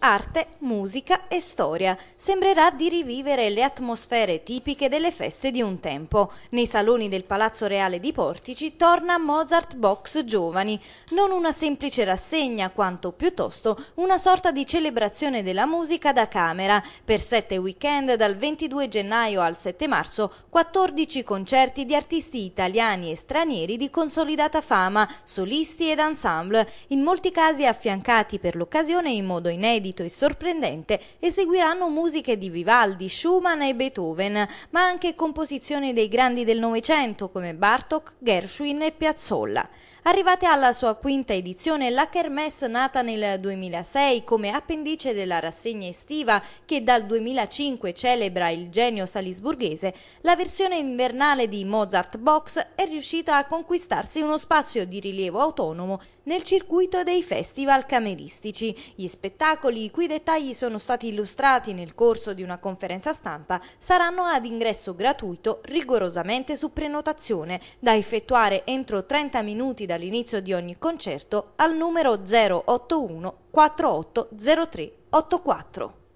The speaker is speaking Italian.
arte, musica e storia. Sembrerà di rivivere le atmosfere tipiche delle feste di un tempo. Nei saloni del Palazzo Reale di Portici torna Mozart Box Giovani, non una semplice rassegna quanto piuttosto una sorta di celebrazione della musica da camera. Per sette weekend dal 22 gennaio al 7 marzo 14 concerti di artisti italiani e stranieri di consolidata fama, solisti ed ensemble, in molti casi affiancati per l'occasione in modo inedito inedito e sorprendente eseguiranno musiche di Vivaldi, Schumann e Beethoven, ma anche composizioni dei grandi del Novecento come Bartok, Gershwin e Piazzolla. Arrivate alla sua quinta edizione, la Kermesse nata nel 2006 come appendice della rassegna estiva che dal 2005 celebra il genio salisburghese, la versione invernale di Mozart Box è riuscita a conquistarsi uno spazio di rilievo autonomo nel circuito dei festival cameristici. Gli spettacoli i cui dettagli sono stati illustrati nel corso di una conferenza stampa, saranno ad ingresso gratuito rigorosamente su prenotazione, da effettuare entro 30 minuti dall'inizio di ogni concerto al numero 081 480384.